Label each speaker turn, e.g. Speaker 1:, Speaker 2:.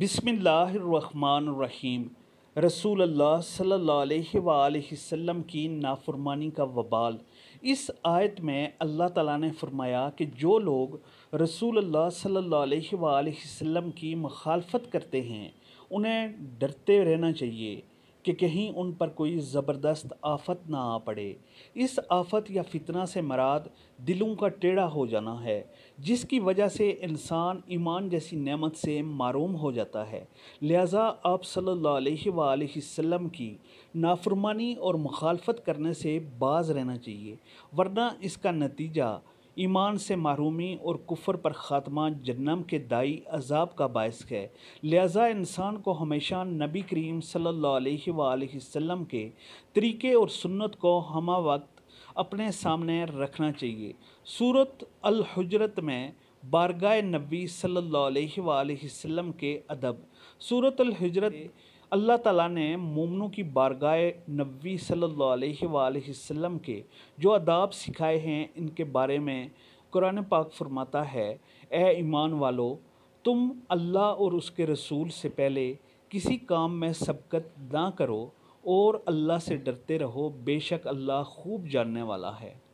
Speaker 1: बिसमीम रसूल अल्लाह सल्लल्लाहु अलैहि वसल्लम की नाफरमानी का वबाल इस आयत में अल्लाह ताला ने फरमाया कि जो लोग रसूल अल्लाह सल्लल्लाहु अलैहि वसल्लम की मखालफत करते हैं उन्हें डरते रहना चाहिए कि कहीं उन पर कोई ज़बरदस्त आफत ना आ पड़े इस आफत या फितना से मराद दिलों का टेढ़ा हो जाना है जिसकी वजह से इंसान ईमान जैसी नेमत से मरूम हो जाता है लिहाजा आप सल्लाम की नाफरमानी और मुखालफत करने से बाज रहना चाहिए वरना इसका नतीजा ईमान से महरूमी और कुफर पर ख़ात्मा जन्म के दाई अजाब का बायस है लिहाजा इंसान को हमेशा नबी करीम सल्ला के तरीके और सुन्नत को हमा वक्त अपने सामने रखना चाहिए सूरत अलहजरत में बारगा नबी सल्लाम के अदब सूरत हजरत अल्लाह ताला ने मोमनों की बारगाह नबी सल्लल्लाहु के जो अदाब सिखाए हैं इनके बारे में कुरान पाक फरमाता है ए ईमान वालो तुम अल्लाह और उसके रसूल से पहले किसी काम में सबकत ना करो और अल्लाह से डरते रहो बेशक अल्लाह खूब जानने वाला है